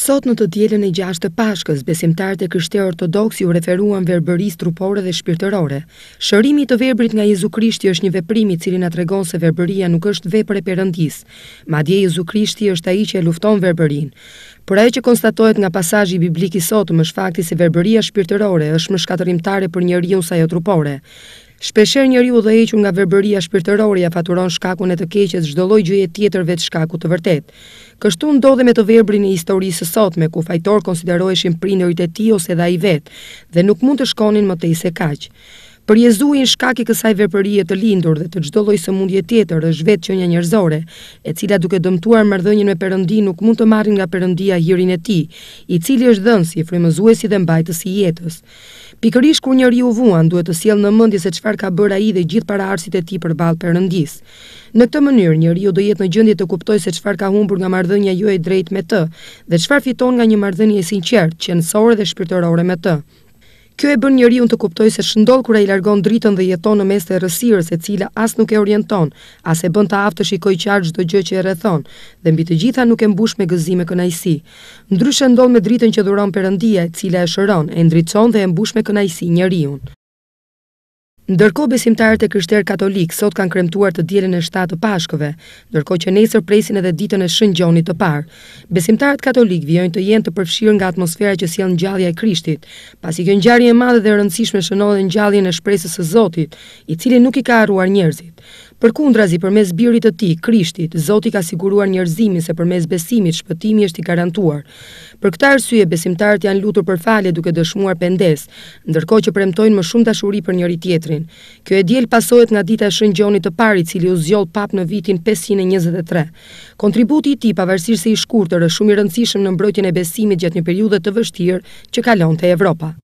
Sot në të djelen e gjashtë të pashkës, besimtarët e kështë e ortodoksi u referuan verbëris trupore dhe shpirtërore. Shërimi të verbrit nga Jezu Krishti është një veprimi cilin tregon se verbëria nuk është vepër e përëndis, ma dje Jezu Krishti është a i që e lufton verbërin. Por e që konstatojt nga pasajji bibliki sotëm është fakti se verbëria shpirtërore është më shkatërimtare për njëri unë sa jo trupore. Shpesher njeriu dhe ulëhur nga verbëria shpirtërorja faturon shkakun e të keqes çdo lloj gjëje tjetër vetë shkakut të vërtet. Kështu ndodhe me të verbrin e historisë sonë, me ku fajtor konsideroheshin prindërit e tij ose edhe ai vet, dhe nuk mund të shkonin më tej se kaq. Për Jezuin shkak i kësaj veprie të lindur dhe të çdo lloj sëmundje tjetër është vetë një njerëzore, e cila duke dëmtuar marrëdhënien me Perëndin nuk mund të marrë nga Perëndia hirin e tij, i cili është dhënsi i frymëzuesi dhe mbajtës i jetës. Pikërisht kur njeriu vuan, duhet të siel në mendje se çfarë ka bërë ai dhe gjithë paraardhësit e tij përballë përëndis. Në këtë mënyrë, njeriu do jetë në gjendje të kuptojë se çfarë ka humbur nga marrëdhënia jo e drejtë me Të, dhe çfarë fiton nga një marrëdhënie sinqert, qenësore dhe shpirtërore me Të. Kjo e bën njeriu të kuptojë se shndoll kur ai largon dritën dhe jeton në mes të errësirës e cila as nuk e orienton, as e bën ta aftë shikoj qartë çdo gjë që e rrethon, dhe mbi të gjitha nuk e mbush me gëzim e kënaqësi. Ndryshe ndoll me dritën që dhuron Perëndia, e cila e shëron, e ndriçon dhe e mbush me kënaqësi njeriu. Ndërko besimtarët e kryshterë katolikë sot kanë kremtuar të djelen e shtatë të pashkove, ndërko që nesër presin edhe ditën e shëngjonit të parë. Besimtarët katolikë vjojnë të jenë të përfshirë nga atmosfera që sjellë në gjallja e krishtit, pas i kjo në e madhe dhe rëndësishme shënodhe në gjallje në shpresës e zotit, i cili nuk i ka arruar njerëzit. Për kundrazi për mes birit të ti, krishtit, Zoti ka siguruar njerëzimi se për mes besimit shpëtimi është i garantuar. Për këta rësye, besimtarët janë lutur për fale duke dëshmuar pendes, ndërko që premtojnë më shumë dashuri për njëri tjetrin. Kjo e djel pasohet nga dita e shëngjonit të pari cili u zjoll pap në vitin 523. Kontributi i ti pavarësir se i shkurtër është shumë i rëndësishëm në mbrojtjen e besimit gjatë një periudet të vështirë që kalon të Evropa.